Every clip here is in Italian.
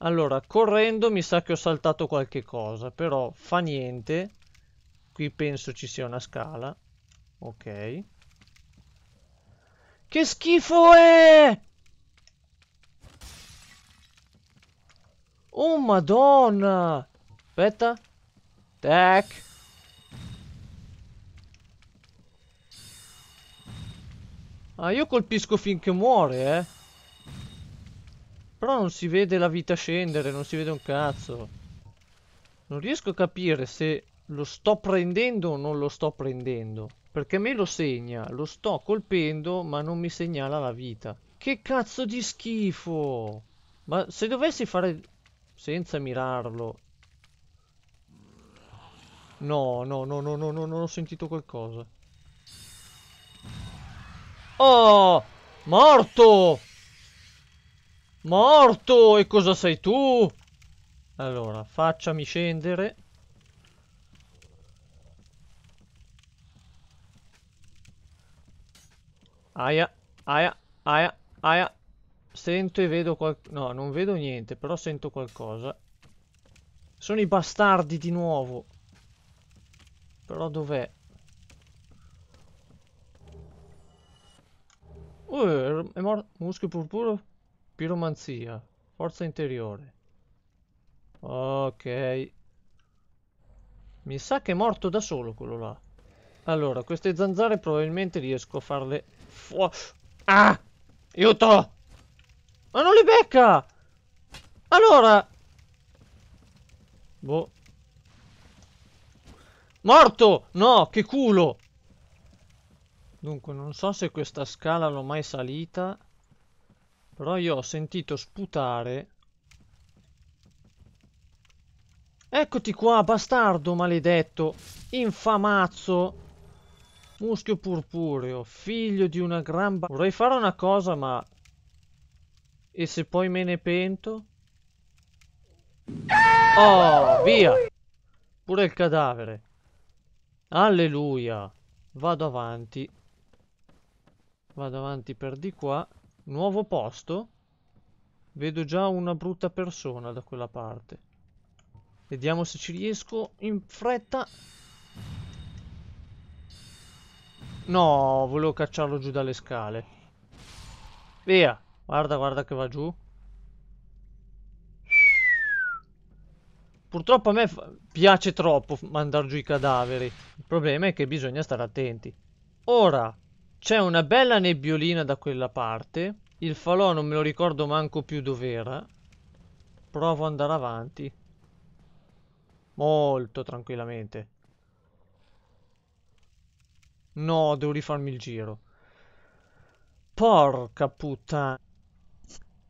Allora, correndo mi sa che ho saltato qualche cosa, però fa niente. Qui penso ci sia una scala. Ok. Che schifo è! Oh madonna! Aspetta. Tac. Ah, io colpisco finché muore, eh. Però non si vede la vita scendere, non si vede un cazzo. Non riesco a capire se lo sto prendendo o non lo sto prendendo. Perché a me lo segna, lo sto colpendo ma non mi segnala la vita. Che cazzo di schifo! Ma se dovessi fare senza mirarlo... No, no, no, no, no, no, non ho sentito qualcosa. Oh! Morto! Morto! E cosa sei tu? Allora, facciami scendere. Aia, aia, aia, aia. Sento e vedo qualcosa. No, non vedo niente, però sento qualcosa. Sono i bastardi di nuovo. Però dov'è? Oh, è morto. Muschio purpuro? Piromanzia, forza interiore. Ok. Mi sa che è morto da solo quello là. Allora, queste zanzare probabilmente riesco a farle fuori. Ah! Aiuto! Ma non le becca! Allora! Boh. Morto! No, che culo! Dunque, non so se questa scala l'ho mai salita. Però io ho sentito sputare... Eccoti qua, bastardo maledetto, infamazzo, muschio purpureo, figlio di una gran... Vorrei fare una cosa, ma... E se poi me ne pento? Oh, via! Pure il cadavere. Alleluia. Vado avanti. Vado avanti per di qua. Nuovo posto? Vedo già una brutta persona da quella parte. Vediamo se ci riesco in fretta. No, volevo cacciarlo giù dalle scale. Via, guarda, guarda che va giù. Purtroppo a me piace troppo mandare giù i cadaveri. Il problema è che bisogna stare attenti. Ora, c'è una bella nebbiolina da quella parte. Il falò non me lo ricordo manco più dov'era. Provo ad andare avanti. Molto tranquillamente. No, devo rifarmi il giro. Porca puttana.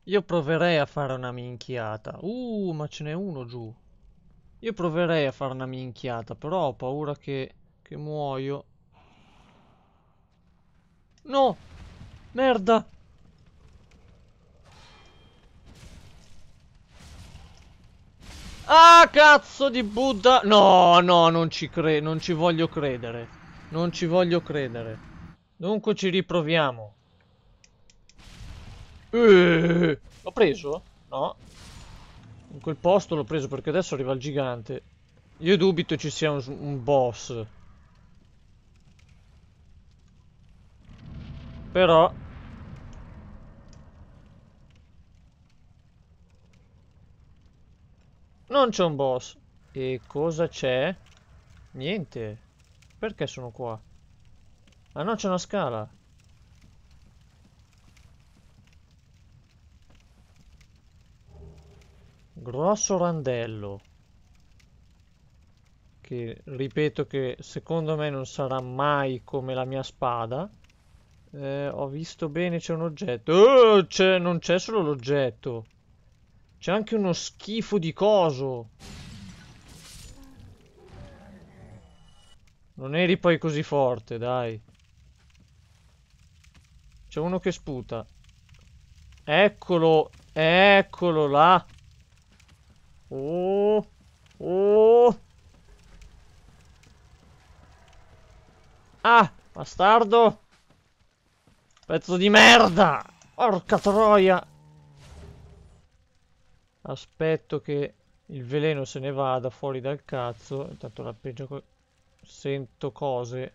Io proverei a fare una minchiata. Uh, ma ce n'è uno giù. Io proverei a fare una minchiata, però ho paura che, che muoio. No! Merda! Ah, cazzo di Buddha! No, no, non ci credo, non ci voglio credere. Non ci voglio credere. Dunque ci riproviamo. Eh. l'ho preso? No. In quel posto l'ho preso perché adesso arriva il gigante. Io dubito ci sia un, un boss. Però... Non c'è un boss. E cosa c'è? Niente. Perché sono qua? Ah no, c'è una scala. Grosso randello. Che ripeto che secondo me non sarà mai come la mia spada. Eh, ho visto bene, c'è un oggetto. Oh, non c'è solo l'oggetto. C'è anche uno schifo di coso. Non eri poi così forte, dai. C'è uno che sputa. Eccolo, eccolo là. Oh, oh. Ah, bastardo. Pezzo di merda! Porca troia! Aspetto che il veleno se ne vada fuori dal cazzo. Intanto la peggio... Sento cose.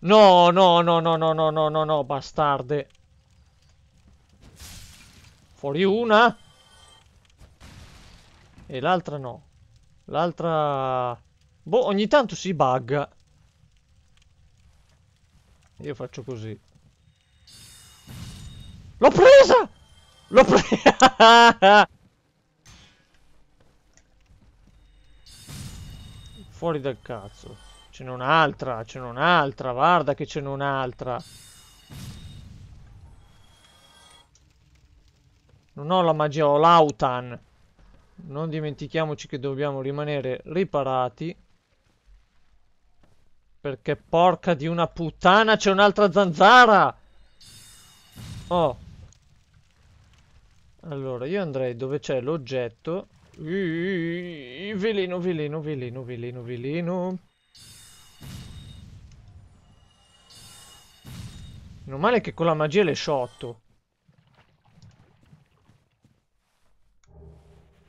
No, no, no, no, no, no, no, no, no, bastarde. Fuori una. E l'altra no. L'altra... Boh, ogni tanto si bugga. Io faccio così. L'ho presa! L'ho presa! Fuori dal cazzo. Ce n'è un'altra, ce n'è un'altra, guarda che ce n'è un'altra. Non ho la magia, ho l'autan. Non dimentichiamoci che dobbiamo rimanere riparati. Perché porca di una puttana c'è un'altra zanzara! Oh. Allora, io andrei dove c'è l'oggetto. Veleno, veleno, veleno, veleno, veleno. Meno male che con la magia le sciotto.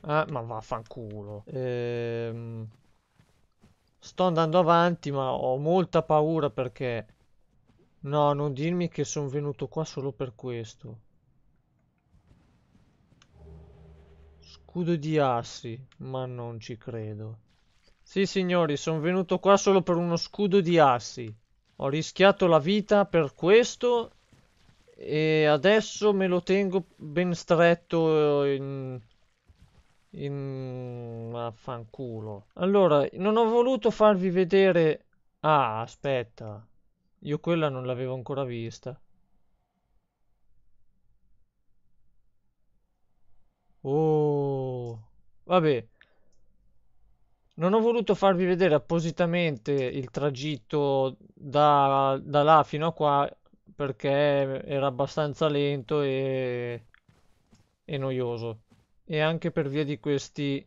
Ah, ma vaffanculo. Ehm... Sto andando avanti, ma ho molta paura perché... No, non dirmi che sono venuto qua solo per questo. Scudo di assi, ma non ci credo. Sì, signori, sono venuto qua solo per uno scudo di assi. Ho rischiato la vita per questo e adesso me lo tengo ben stretto eh, in... in... affanculo. Allora, non ho voluto farvi vedere... Ah, aspetta. Io quella non l'avevo ancora vista. Vabbè. Non ho voluto farvi vedere appositamente il tragitto da, da là fino a qua perché era abbastanza lento e, e noioso. E anche per via di questi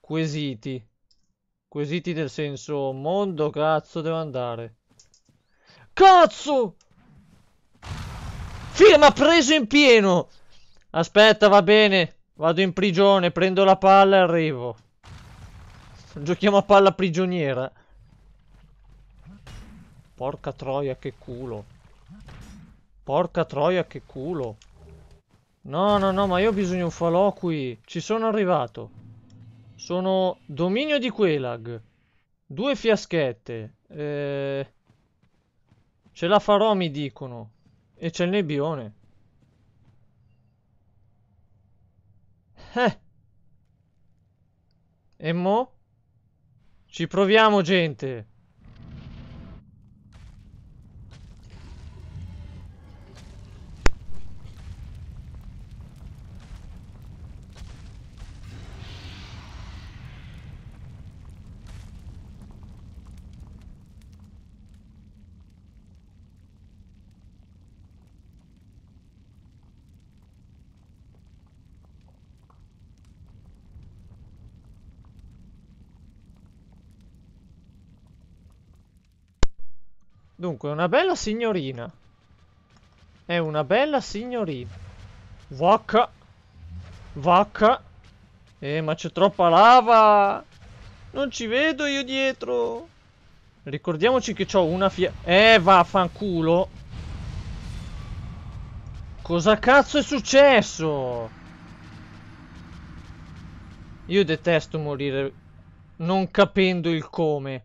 quesiti. Quesiti del senso, mondo cazzo devo andare. Cazzo! Firma preso in pieno! Aspetta, va bene. Vado in prigione, prendo la palla e arrivo. Giochiamo a palla prigioniera. Porca troia, che culo. Porca troia, che culo. No, no, no, ma io ho bisogno di un falò qui. Ci sono arrivato. Sono dominio di Quelag. Due fiaschette. Eh... Ce la farò, mi dicono. E c'è il nebbione. Eh. E mo? Ci proviamo, gente. Dunque, una bella signorina. È una bella signorina. Vacca. Vacca. Eh, ma c'è troppa lava. Non ci vedo io dietro. Ricordiamoci che ho una fia... Eh, vaffanculo. Cosa cazzo è successo? Io detesto morire non capendo il come.